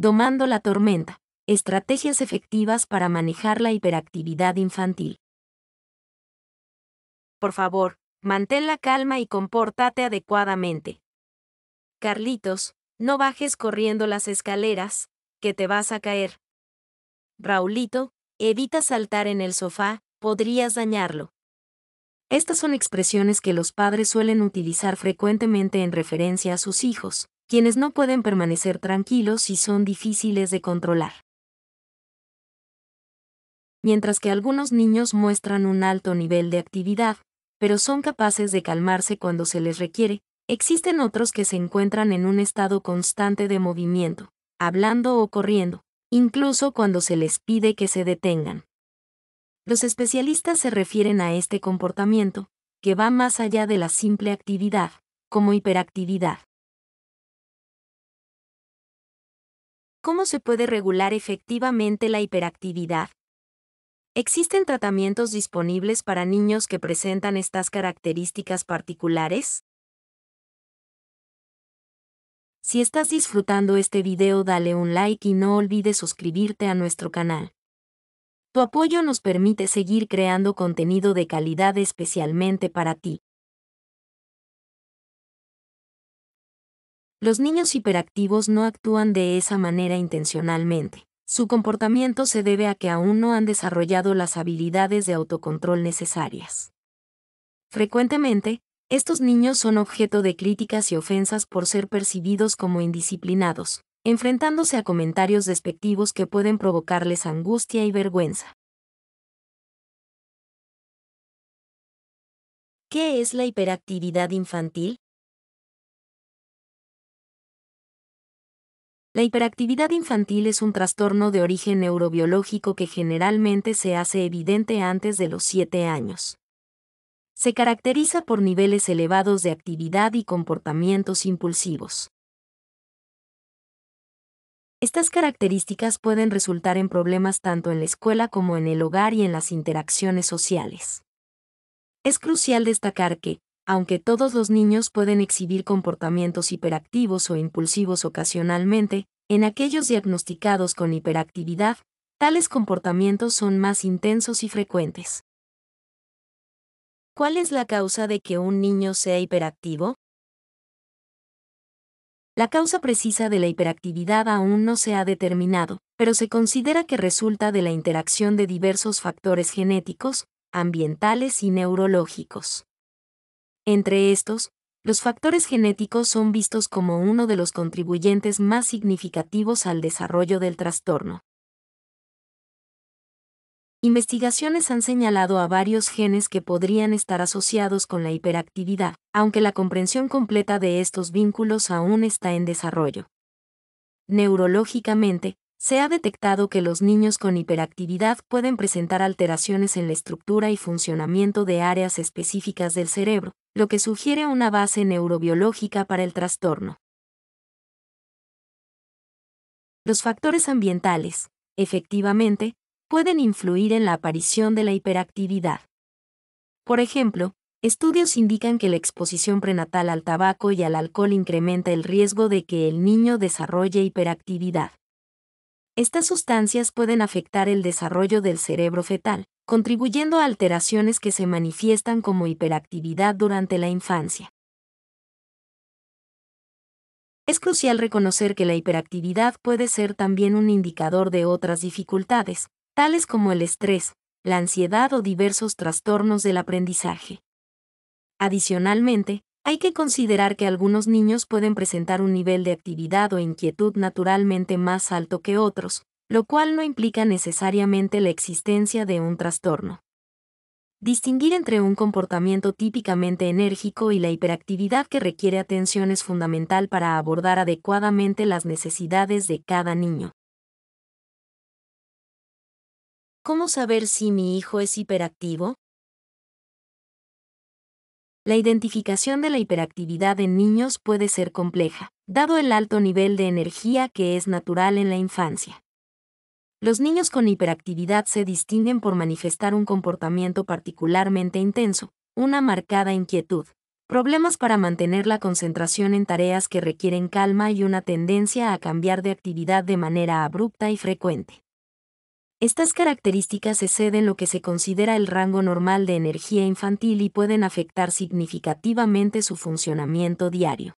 Domando la tormenta. Estrategias efectivas para manejar la hiperactividad infantil. Por favor, mantén la calma y compórtate adecuadamente. Carlitos, no bajes corriendo las escaleras, que te vas a caer. Raulito, evita saltar en el sofá, podrías dañarlo. Estas son expresiones que los padres suelen utilizar frecuentemente en referencia a sus hijos, quienes no pueden permanecer tranquilos y son difíciles de controlar. Mientras que algunos niños muestran un alto nivel de actividad, pero son capaces de calmarse cuando se les requiere, existen otros que se encuentran en un estado constante de movimiento, hablando o corriendo, incluso cuando se les pide que se detengan. Los especialistas se refieren a este comportamiento, que va más allá de la simple actividad, como hiperactividad. ¿Cómo se puede regular efectivamente la hiperactividad? ¿Existen tratamientos disponibles para niños que presentan estas características particulares? Si estás disfrutando este video dale un like y no olvides suscribirte a nuestro canal. Tu apoyo nos permite seguir creando contenido de calidad especialmente para ti. Los niños hiperactivos no actúan de esa manera intencionalmente. Su comportamiento se debe a que aún no han desarrollado las habilidades de autocontrol necesarias. Frecuentemente, estos niños son objeto de críticas y ofensas por ser percibidos como indisciplinados, enfrentándose a comentarios despectivos que pueden provocarles angustia y vergüenza. ¿Qué es la hiperactividad infantil? La hiperactividad infantil es un trastorno de origen neurobiológico que generalmente se hace evidente antes de los 7 años. Se caracteriza por niveles elevados de actividad y comportamientos impulsivos. Estas características pueden resultar en problemas tanto en la escuela como en el hogar y en las interacciones sociales. Es crucial destacar que, aunque todos los niños pueden exhibir comportamientos hiperactivos o impulsivos ocasionalmente, en aquellos diagnosticados con hiperactividad, tales comportamientos son más intensos y frecuentes. ¿Cuál es la causa de que un niño sea hiperactivo? La causa precisa de la hiperactividad aún no se ha determinado, pero se considera que resulta de la interacción de diversos factores genéticos, ambientales y neurológicos. Entre estos, los factores genéticos son vistos como uno de los contribuyentes más significativos al desarrollo del trastorno. Investigaciones han señalado a varios genes que podrían estar asociados con la hiperactividad, aunque la comprensión completa de estos vínculos aún está en desarrollo. Neurológicamente, se ha detectado que los niños con hiperactividad pueden presentar alteraciones en la estructura y funcionamiento de áreas específicas del cerebro, lo que sugiere una base neurobiológica para el trastorno. Los factores ambientales, efectivamente, pueden influir en la aparición de la hiperactividad. Por ejemplo, estudios indican que la exposición prenatal al tabaco y al alcohol incrementa el riesgo de que el niño desarrolle hiperactividad. Estas sustancias pueden afectar el desarrollo del cerebro fetal, contribuyendo a alteraciones que se manifiestan como hiperactividad durante la infancia. Es crucial reconocer que la hiperactividad puede ser también un indicador de otras dificultades, tales como el estrés, la ansiedad o diversos trastornos del aprendizaje. Adicionalmente, hay que considerar que algunos niños pueden presentar un nivel de actividad o inquietud naturalmente más alto que otros, lo cual no implica necesariamente la existencia de un trastorno. Distinguir entre un comportamiento típicamente enérgico y la hiperactividad que requiere atención es fundamental para abordar adecuadamente las necesidades de cada niño. ¿Cómo saber si mi hijo es hiperactivo? La identificación de la hiperactividad en niños puede ser compleja, dado el alto nivel de energía que es natural en la infancia. Los niños con hiperactividad se distinguen por manifestar un comportamiento particularmente intenso, una marcada inquietud, problemas para mantener la concentración en tareas que requieren calma y una tendencia a cambiar de actividad de manera abrupta y frecuente. Estas características exceden lo que se considera el rango normal de energía infantil y pueden afectar significativamente su funcionamiento diario.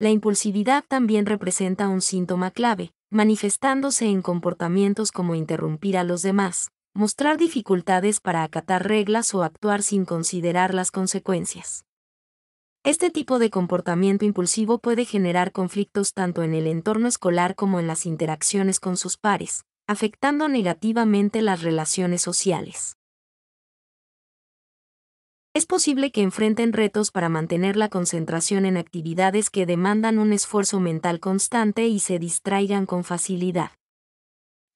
La impulsividad también representa un síntoma clave, manifestándose en comportamientos como interrumpir a los demás, mostrar dificultades para acatar reglas o actuar sin considerar las consecuencias. Este tipo de comportamiento impulsivo puede generar conflictos tanto en el entorno escolar como en las interacciones con sus pares, afectando negativamente las relaciones sociales. Es posible que enfrenten retos para mantener la concentración en actividades que demandan un esfuerzo mental constante y se distraigan con facilidad.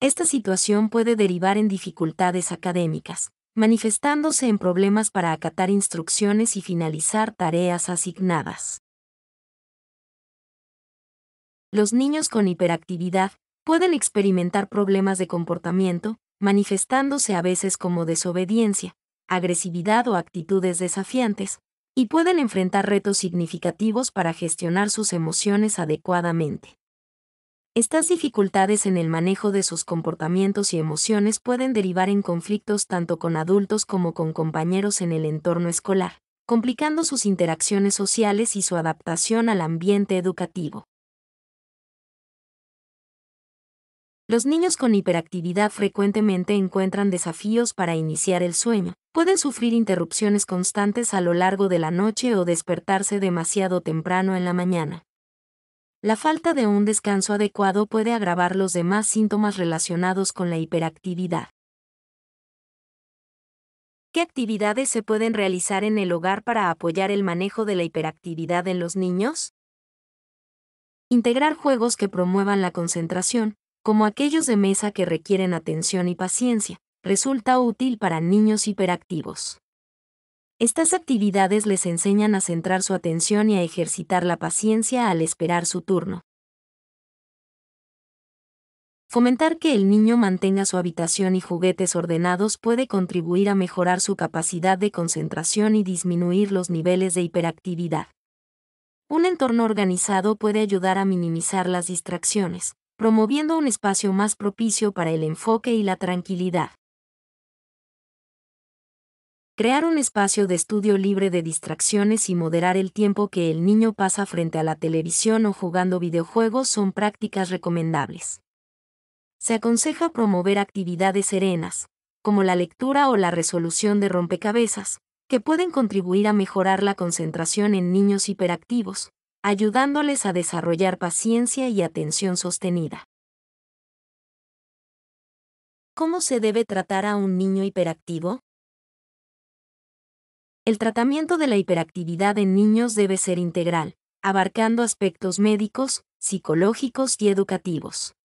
Esta situación puede derivar en dificultades académicas, manifestándose en problemas para acatar instrucciones y finalizar tareas asignadas. Los niños con hiperactividad pueden experimentar problemas de comportamiento, manifestándose a veces como desobediencia, agresividad o actitudes desafiantes, y pueden enfrentar retos significativos para gestionar sus emociones adecuadamente. Estas dificultades en el manejo de sus comportamientos y emociones pueden derivar en conflictos tanto con adultos como con compañeros en el entorno escolar, complicando sus interacciones sociales y su adaptación al ambiente educativo. Los niños con hiperactividad frecuentemente encuentran desafíos para iniciar el sueño. Pueden sufrir interrupciones constantes a lo largo de la noche o despertarse demasiado temprano en la mañana. La falta de un descanso adecuado puede agravar los demás síntomas relacionados con la hiperactividad. ¿Qué actividades se pueden realizar en el hogar para apoyar el manejo de la hiperactividad en los niños? Integrar juegos que promuevan la concentración, como aquellos de mesa que requieren atención y paciencia, resulta útil para niños hiperactivos. Estas actividades les enseñan a centrar su atención y a ejercitar la paciencia al esperar su turno. Fomentar que el niño mantenga su habitación y juguetes ordenados puede contribuir a mejorar su capacidad de concentración y disminuir los niveles de hiperactividad. Un entorno organizado puede ayudar a minimizar las distracciones, promoviendo un espacio más propicio para el enfoque y la tranquilidad crear un espacio de estudio libre de distracciones y moderar el tiempo que el niño pasa frente a la televisión o jugando videojuegos son prácticas recomendables. Se aconseja promover actividades serenas, como la lectura o la resolución de rompecabezas, que pueden contribuir a mejorar la concentración en niños hiperactivos, ayudándoles a desarrollar paciencia y atención sostenida. ¿Cómo se debe tratar a un niño hiperactivo? El tratamiento de la hiperactividad en niños debe ser integral, abarcando aspectos médicos, psicológicos y educativos.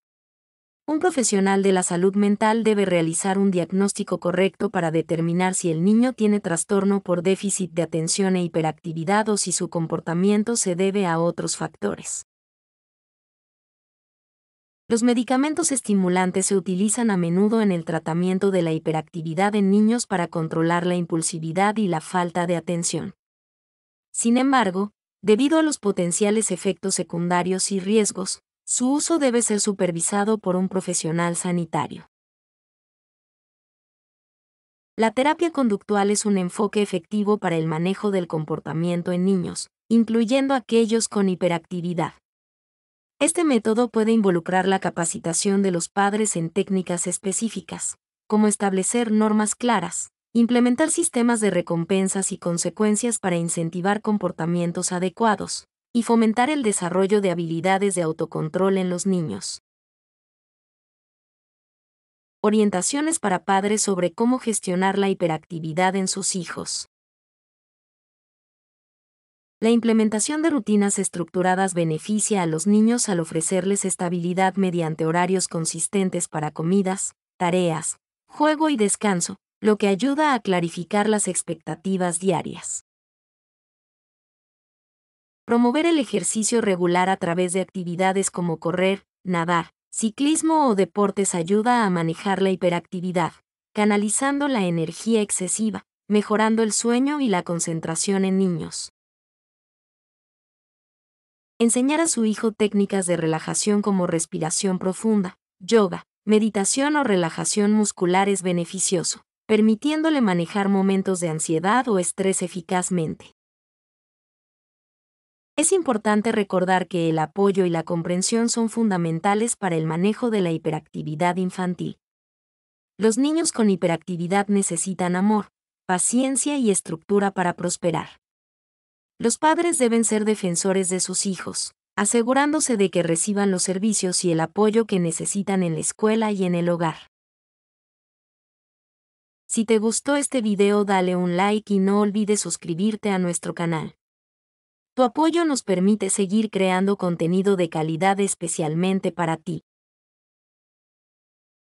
Un profesional de la salud mental debe realizar un diagnóstico correcto para determinar si el niño tiene trastorno por déficit de atención e hiperactividad o si su comportamiento se debe a otros factores. Los medicamentos estimulantes se utilizan a menudo en el tratamiento de la hiperactividad en niños para controlar la impulsividad y la falta de atención. Sin embargo, debido a los potenciales efectos secundarios y riesgos, su uso debe ser supervisado por un profesional sanitario. La terapia conductual es un enfoque efectivo para el manejo del comportamiento en niños, incluyendo aquellos con hiperactividad. Este método puede involucrar la capacitación de los padres en técnicas específicas, como establecer normas claras, implementar sistemas de recompensas y consecuencias para incentivar comportamientos adecuados, y fomentar el desarrollo de habilidades de autocontrol en los niños. Orientaciones para padres sobre cómo gestionar la hiperactividad en sus hijos. La implementación de rutinas estructuradas beneficia a los niños al ofrecerles estabilidad mediante horarios consistentes para comidas, tareas, juego y descanso, lo que ayuda a clarificar las expectativas diarias. Promover el ejercicio regular a través de actividades como correr, nadar, ciclismo o deportes ayuda a manejar la hiperactividad, canalizando la energía excesiva, mejorando el sueño y la concentración en niños enseñar a su hijo técnicas de relajación como respiración profunda, yoga, meditación o relajación muscular es beneficioso, permitiéndole manejar momentos de ansiedad o estrés eficazmente. Es importante recordar que el apoyo y la comprensión son fundamentales para el manejo de la hiperactividad infantil. Los niños con hiperactividad necesitan amor, paciencia y estructura para prosperar. Los padres deben ser defensores de sus hijos, asegurándose de que reciban los servicios y el apoyo que necesitan en la escuela y en el hogar. Si te gustó este video dale un like y no olvides suscribirte a nuestro canal. Tu apoyo nos permite seguir creando contenido de calidad especialmente para ti.